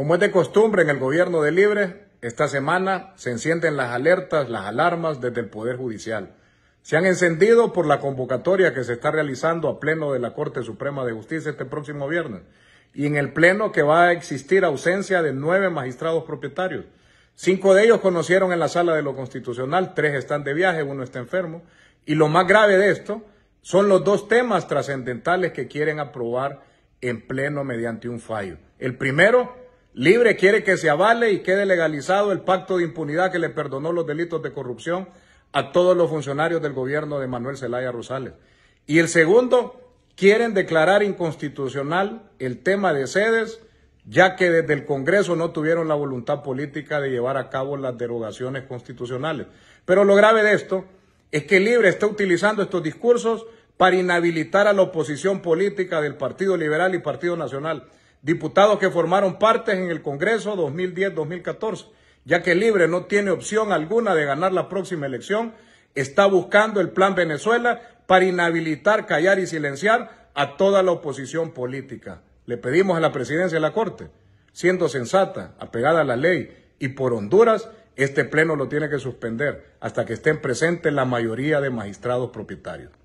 Como es de costumbre en el gobierno de Libre, esta semana se encienden las alertas, las alarmas desde el Poder Judicial. Se han encendido por la convocatoria que se está realizando a pleno de la Corte Suprema de Justicia este próximo viernes y en el pleno que va a existir ausencia de nueve magistrados propietarios. Cinco de ellos conocieron en la sala de lo constitucional, tres están de viaje, uno está enfermo y lo más grave de esto son los dos temas trascendentales que quieren aprobar en pleno mediante un fallo. El primero, Libre quiere que se avale y quede legalizado el pacto de impunidad que le perdonó los delitos de corrupción a todos los funcionarios del gobierno de Manuel Zelaya Rosales. Y el segundo, quieren declarar inconstitucional el tema de sedes, ya que desde el Congreso no tuvieron la voluntad política de llevar a cabo las derogaciones constitucionales. Pero lo grave de esto es que Libre está utilizando estos discursos para inhabilitar a la oposición política del Partido Liberal y Partido Nacional diputados que formaron parte en el Congreso 2010-2014, ya que Libre no tiene opción alguna de ganar la próxima elección, está buscando el plan Venezuela para inhabilitar, callar y silenciar a toda la oposición política. Le pedimos a la presidencia de la Corte, siendo sensata, apegada a la ley y por Honduras, este pleno lo tiene que suspender hasta que estén presentes la mayoría de magistrados propietarios.